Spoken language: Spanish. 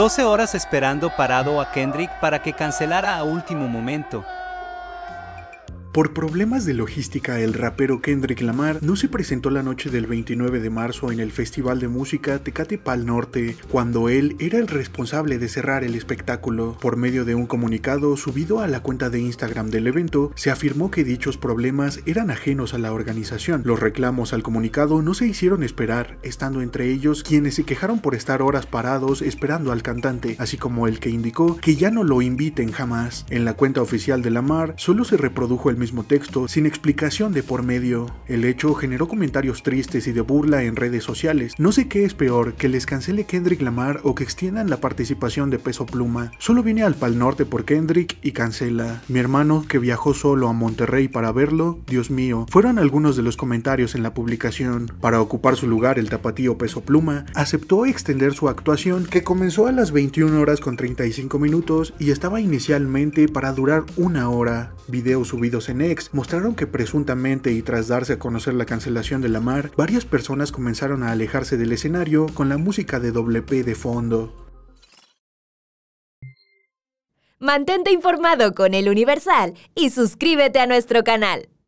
12 horas esperando parado a Kendrick para que cancelara a último momento, por problemas de logística, el rapero Kendrick Lamar no se presentó la noche del 29 de marzo en el Festival de Música Tecatepal Norte, cuando él era el responsable de cerrar el espectáculo. Por medio de un comunicado subido a la cuenta de Instagram del evento, se afirmó que dichos problemas eran ajenos a la organización. Los reclamos al comunicado no se hicieron esperar, estando entre ellos quienes se quejaron por estar horas parados esperando al cantante, así como el que indicó que ya no lo inviten jamás. En la cuenta oficial de Lamar solo se reprodujo el mismo texto, sin explicación de por medio. El hecho generó comentarios tristes y de burla en redes sociales. No sé qué es peor, que les cancele Kendrick Lamar o que extiendan la participación de Peso Pluma. Solo vine al Pal Norte por Kendrick y cancela. Mi hermano, que viajó solo a Monterrey para verlo, Dios mío, fueron algunos de los comentarios en la publicación. Para ocupar su lugar, el tapatío Peso Pluma aceptó extender su actuación, que comenzó a las 21 horas con 35 minutos y estaba inicialmente para durar una hora. Videos subidos en mostraron que presuntamente y tras darse a conocer la cancelación de Lamar, varias personas comenzaron a alejarse del escenario con la música de WP de fondo. Mantente informado con El Universal y suscríbete a nuestro canal.